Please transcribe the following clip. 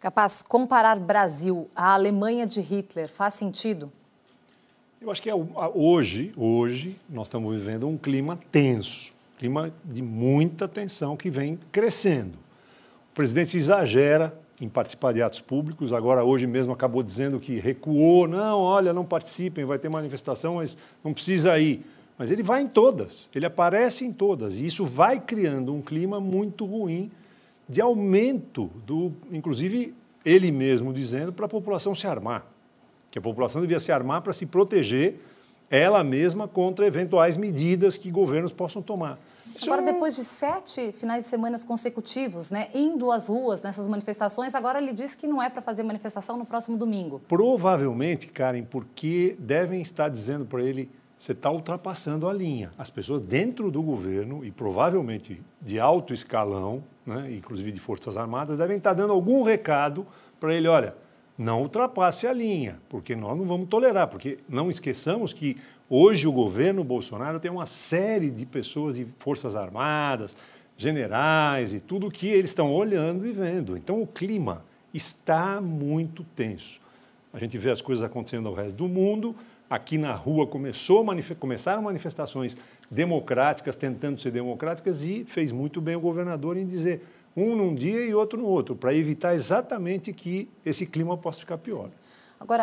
Capaz, comparar Brasil à Alemanha de Hitler faz sentido? Eu acho que é, hoje, hoje nós estamos vivendo um clima tenso, clima de muita tensão que vem crescendo. O presidente exagera em participar de atos públicos, agora hoje mesmo acabou dizendo que recuou, não, olha, não participem, vai ter manifestação, mas não precisa ir. Mas ele vai em todas, ele aparece em todas, e isso vai criando um clima muito ruim de aumento do, inclusive ele mesmo dizendo para a população se armar, que a população devia se armar para se proteger ela mesma contra eventuais medidas que governos possam tomar. Agora, é depois de sete finais de semana consecutivos, né, indo às ruas nessas manifestações, agora ele diz que não é para fazer manifestação no próximo domingo. Provavelmente, Karen, porque devem estar dizendo para ele você está ultrapassando a linha. As pessoas dentro do governo, e provavelmente de alto escalão, né, inclusive de Forças Armadas, devem estar tá dando algum recado para ele: olha, não ultrapasse a linha, porque nós não vamos tolerar. Porque não esqueçamos que hoje o governo Bolsonaro tem uma série de pessoas de Forças Armadas, generais e tudo que eles estão olhando e vendo. Então o clima está muito tenso. A gente vê as coisas acontecendo ao resto do mundo. Aqui na rua começou, começaram manifestações democráticas, tentando ser democráticas, e fez muito bem o governador em dizer um num dia e outro no outro, para evitar exatamente que esse clima possa ficar pior. Sim.